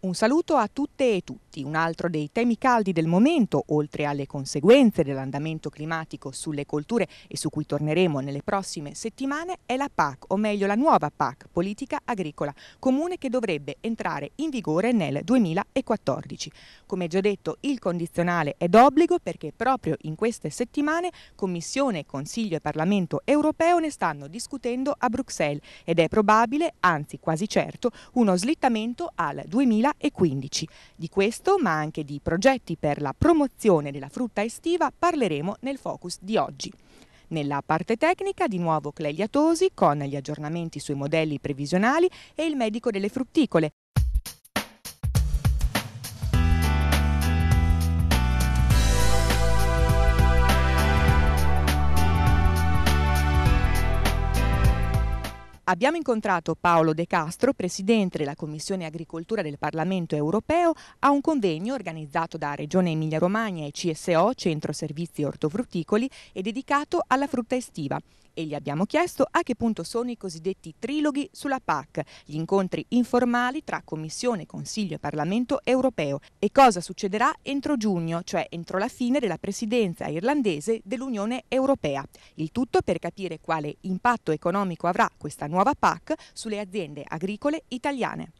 Un saluto a tutte e tutti. Un altro dei temi caldi del momento, oltre alle conseguenze dell'andamento climatico sulle colture e su cui torneremo nelle prossime settimane, è la PAC, o meglio la nuova PAC, politica agricola comune che dovrebbe entrare in vigore nel 2014. Come già detto, il condizionale è d'obbligo perché proprio in queste settimane Commissione, Consiglio e Parlamento europeo ne stanno discutendo a Bruxelles ed è probabile, anzi quasi certo, uno slittamento al 2014. 2015. Di questo, ma anche di progetti per la promozione della frutta estiva, parleremo nel focus di oggi. Nella parte tecnica di nuovo Clelia Tosi con gli aggiornamenti sui modelli previsionali e il medico delle frutticole Abbiamo incontrato Paolo De Castro, presidente della Commissione Agricoltura del Parlamento europeo, a un convegno organizzato da Regione Emilia-Romagna e CSO, Centro Servizi Ortofrutticoli, e dedicato alla frutta estiva e gli abbiamo chiesto a che punto sono i cosiddetti triloghi sulla PAC, gli incontri informali tra Commissione, Consiglio e Parlamento europeo e cosa succederà entro giugno, cioè entro la fine della presidenza irlandese dell'Unione europea. Il tutto per capire quale impatto economico avrà questa nuova PAC sulle aziende agricole italiane.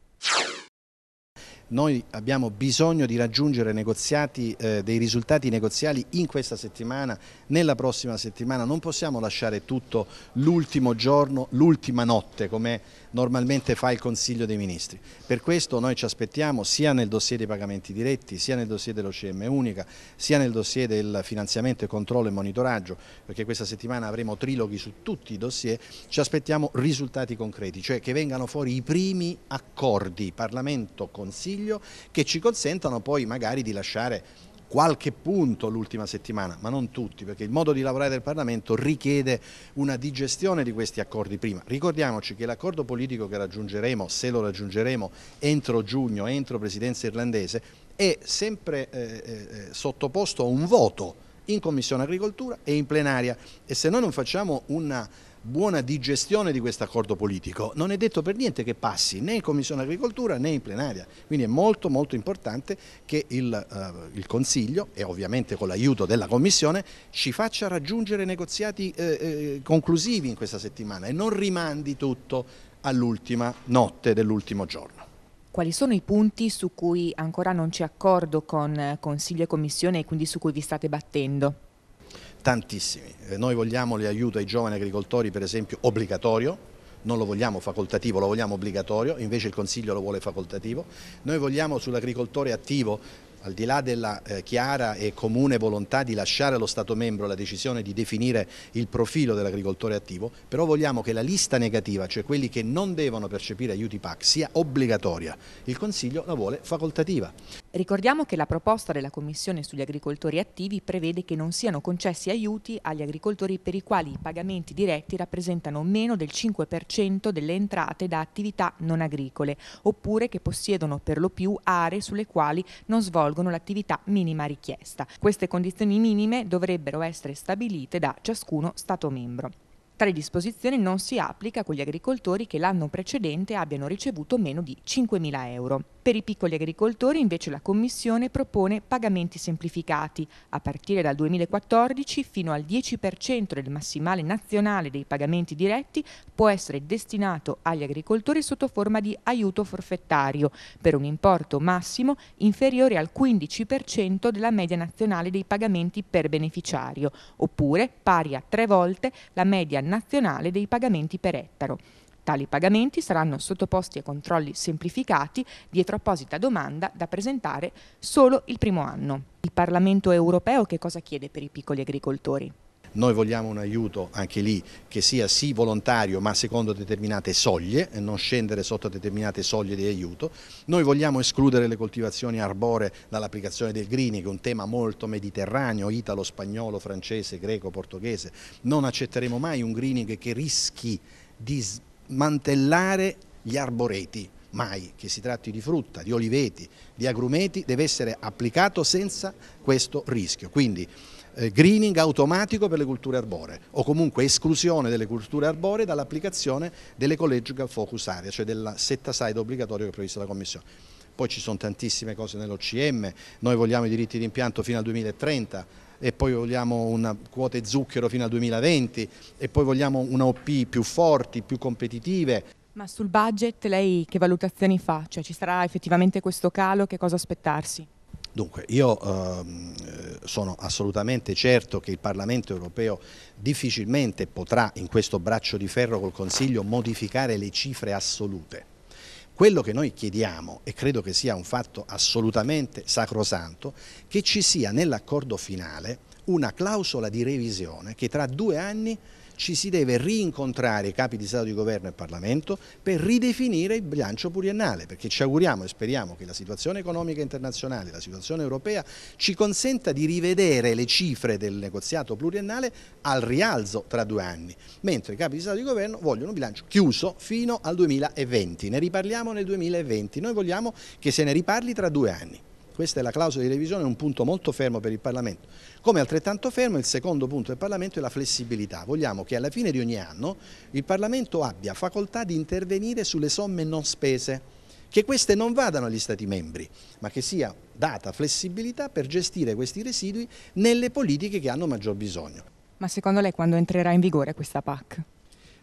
Noi abbiamo bisogno di raggiungere negoziati, eh, dei risultati negoziali in questa settimana, nella prossima settimana. Non possiamo lasciare tutto l'ultimo giorno, l'ultima notte, come normalmente fa il Consiglio dei Ministri. Per questo noi ci aspettiamo sia nel dossier dei pagamenti diretti, sia nel dossier dell'OCM Unica, sia nel dossier del finanziamento, controllo e monitoraggio, perché questa settimana avremo triloghi su tutti i dossier, ci aspettiamo risultati concreti, cioè che vengano fuori i primi accordi Parlamento-Consiglio consiglio che ci consentano poi magari di lasciare qualche punto l'ultima settimana, ma non tutti, perché il modo di lavorare del Parlamento richiede una digestione di questi accordi prima. Ricordiamoci che l'accordo politico che raggiungeremo, se lo raggiungeremo entro giugno, entro presidenza irlandese, è sempre eh, eh, eh sottoposto a un voto in Commissione Agricoltura e in plenaria e se noi non facciamo una buona digestione di questo accordo politico non è detto per niente che passi né in Commissione Agricoltura né in plenaria, quindi è molto molto importante che il, eh, il Consiglio e ovviamente con l'aiuto della Commissione ci faccia raggiungere negoziati eh, eh conclusivi in questa settimana e non rimandi tutto all'ultima notte dell'ultimo giorno. Quali sono i punti su cui ancora non c'è accordo con eh, Consiglio e Commissione e quindi su cui vi state battendo? tantissimi. Eh, noi vogliamo l'aiuto ai giovani agricoltori per esempio obbligatorio, non lo vogliamo facoltativo, lo vogliamo obbligatorio, invece il Consiglio lo vuole facoltativo. Noi vogliamo sull'agricoltore attivo al di là della eh, chiara e comune volontà di lasciare allo Stato membro la decisione di definire il profilo dell'agricoltore attivo, però vogliamo che la lista negativa, cioè quelli che non devono percepire aiuti PAC, sia obbligatoria. Il Consiglio la vuole facoltativa. Ricordiamo che la proposta della Commissione sugli agricoltori attivi prevede che non siano concessi aiuti agli agricoltori per i quali i pagamenti diretti rappresentano meno del 5% delle entrate da attività non agricole, oppure che possiedono per lo più aree sulle quali non svolgono l'attività minima richiesta. Queste condizioni minime dovrebbero essere stabilite da ciascuno Stato membro. Tale disposizione non si applica a quegli agricoltori che l'anno precedente abbiano ricevuto meno di 5.000 euro. Per i piccoli agricoltori invece la Commissione propone pagamenti semplificati. A partire dal 2014 fino al 10% del massimale nazionale dei pagamenti diretti può essere destinato agli agricoltori sotto forma di aiuto forfettario per un importo massimo inferiore al 15% della media nazionale dei pagamenti per beneficiario oppure pari a tre volte la media nazionale dei pagamenti per ettaro. Tali pagamenti saranno sottoposti a controlli semplificati dietro apposita domanda da presentare solo il primo anno. Il Parlamento europeo che cosa chiede per i piccoli agricoltori? Noi vogliamo un aiuto anche lì che sia sì volontario ma secondo determinate soglie, non scendere sotto determinate soglie di aiuto. Noi vogliamo escludere le coltivazioni arboree dall'applicazione del greening, un tema molto mediterraneo, italo, spagnolo, francese, greco, portoghese. Non accetteremo mai un greening che rischi di mantellare gli arboreti, mai che si tratti di frutta, di oliveti, di agrumeti, deve essere applicato senza questo rischio. Quindi eh, greening automatico per le culture arboree o comunque esclusione delle culture arboree dall'applicazione dell'ecological focus area, cioè del set aside obbligatorio che è previsto dalla Commissione poi ci sono tantissime cose nell'OCM, noi vogliamo i diritti di impianto fino al 2030, e poi vogliamo una quote zucchero fino al 2020 e poi vogliamo una OP più forti, più competitive. Ma sul budget lei che valutazioni fa? Cioè ci sarà effettivamente questo calo? Che cosa aspettarsi? Dunque, io ehm, eh, sono assolutamente certo che il Parlamento europeo difficilmente potrà in questo braccio di ferro col Consiglio modificare le cifre assolute quello che noi chiediamo, e credo che sia un fatto assolutamente sacrosanto, che ci sia nell'accordo finale una clausola di revisione che tra due anni ci si deve rincontrare i capi di Stato di Governo e Parlamento per ridefinire il bilancio pluriennale, perché ci auguriamo e speriamo che la situazione economica internazionale, la situazione europea ci consenta di rivedere le cifre del negoziato pluriennale al rialzo tra due anni, mentre i capi di Stato di Governo vogliono un bilancio chiuso fino al 2020, ne riparliamo nel 2020, noi vogliamo che se ne riparli tra due anni. Questa è la clausola di revisione, un punto molto fermo per il Parlamento. Come altrettanto fermo il secondo punto del Parlamento è la flessibilità. Vogliamo che alla fine di ogni anno il Parlamento abbia facoltà di intervenire sulle somme non spese che queste non vadano agli Stati membri, ma che sia data flessibilità per gestire questi residui nelle politiche che hanno maggior bisogno. Ma secondo lei quando entrerà in vigore questa PAC?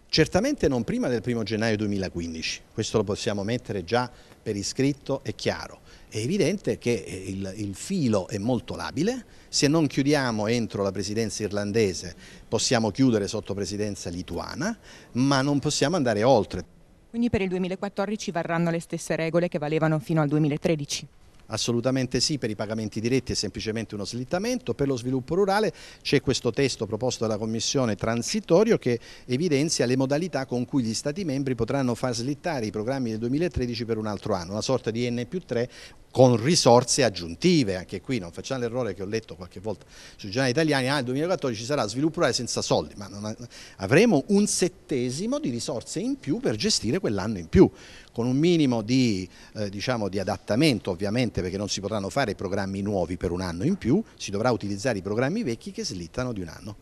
Certamente non prima del 1 gennaio 2015, questo lo possiamo mettere già per iscritto e chiaro. È evidente che eh, il, il, filo è molto labile, se non chiudiamo entro la presidenza irlandese possiamo chiudere sotto presidenza lituana, ma non possiamo andare oltre. Quindi per il 2014 varranno le stesse regole che valevano fino al 2013? Assolutamente sì, per i pagamenti diretti è semplicemente uno slittamento, per lo sviluppo rurale c'è questo testo proposto dalla Commissione transitorio che evidenzia le modalità con cui gli Stati membri potranno far slittare i programmi del 2013 per un altro anno, una sorta di N più 3 con risorse aggiuntive, anche qui non facciamo l'errore che ho letto qualche volta sui giornali italiani, ah nel 2014 ci sarà sviluppo rurale senza soldi, ma ha, avremo un settesimo di risorse in più per gestire quell'anno in più, con un minimo di, eh, diciamo, di adattamento ovviamente perché non si potranno fare programmi nuovi per un anno in più, si dovrà utilizzare i programmi vecchi che slittano di un anno.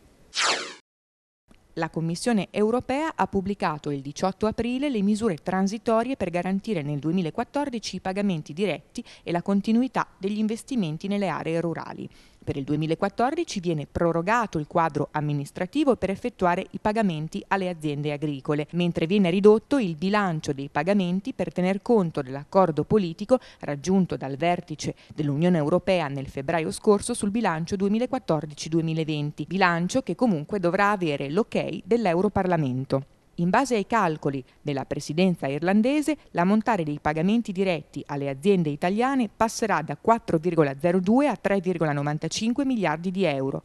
La Commissione europea ha pubblicato il 18 aprile le misure transitorie per garantire nel 2014 i pagamenti diretti e la continuità degli investimenti nelle aree rurali. Per il 2014 viene prorogato il quadro amministrativo per effettuare i pagamenti alle aziende agricole, mentre viene ridotto il bilancio dei pagamenti per tener conto dell'accordo politico raggiunto dal vertice dell'Unione Europea nel febbraio scorso sul bilancio 2014-2020, bilancio che comunque dovrà avere l'ok dell'Europarlamento. In base ai calcoli della presidenza irlandese, l'ammontare dei pagamenti diretti alle aziende italiane passerà da 4,02 a 3,95 miliardi di euro.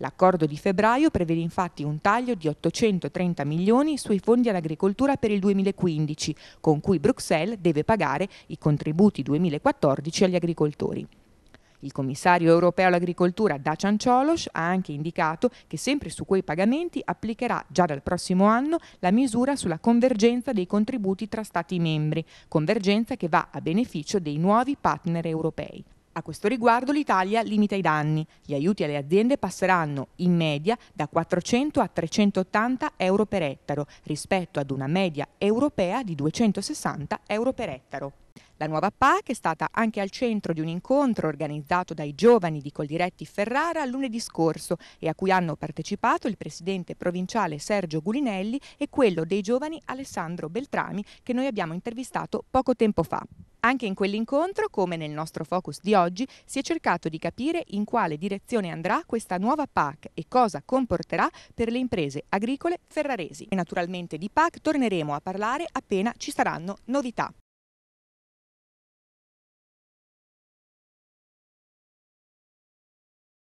L'accordo di febbraio prevede infatti un taglio di 830 milioni sui fondi all'agricoltura per il 2015, con cui Bruxelles deve pagare i contributi 2014 agli agricoltori. Il commissario europeo all'agricoltura Dacian Cioloș ha anche indicato che sempre su quei pagamenti applicherà già dal prossimo anno la misura sulla convergenza dei contributi tra Stati membri, convergenza che va a beneficio dei nuovi partner europei. A questo riguardo l'Italia limita i danni. Gli aiuti alle aziende passeranno in media da 400 a 380 euro per ettaro rispetto ad una media europea di 260 euro per ettaro. La nuova PAC è stata anche al centro di un incontro organizzato dai giovani di Coldiretti Ferrara lunedì scorso e a cui hanno partecipato il presidente provinciale Sergio Gulinelli e quello dei giovani Alessandro Beltrami che noi abbiamo intervistato poco tempo fa. Anche in quell'incontro, come nel nostro focus di oggi, si è cercato di capire in quale direzione andrà questa nuova PAC e cosa comporterà per le imprese agricole ferraresi. E naturalmente di PAC torneremo a parlare appena ci saranno novità.